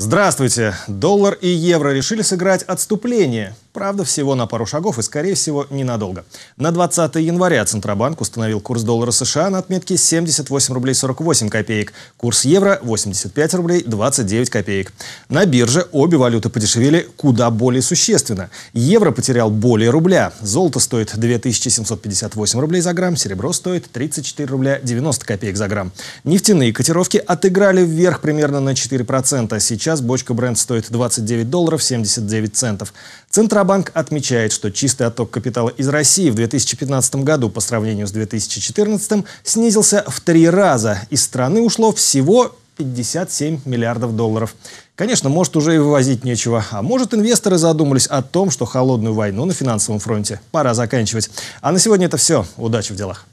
Здравствуйте! Доллар и евро решили сыграть отступление. Правда, всего на пару шагов и, скорее всего, ненадолго. На 20 января Центробанк установил курс доллара США на отметке 78 рублей 48 копеек, курс евро 85 рублей 29 копеек. На бирже обе валюты подешевели куда более существенно. Евро потерял более рубля, золото стоит 2758 рублей за грамм, серебро стоит 34 рубля 90 копеек за грамм. Нефтяные котировки отыграли вверх примерно на 4%, сейчас бочка бренд стоит 29 долларов 79 центов. Центробанк Центробанк отмечает, что чистый отток капитала из России в 2015 году по сравнению с 2014 снизился в три раза. Из страны ушло всего 57 миллиардов долларов. Конечно, может уже и вывозить нечего. А может инвесторы задумались о том, что холодную войну на финансовом фронте пора заканчивать. А на сегодня это все. Удачи в делах.